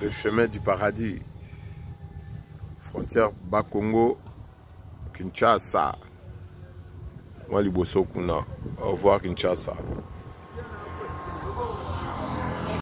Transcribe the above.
le chemin du paradis, frontière Bakongo, Kinshasa. Wali Au revoir, Kinshasa.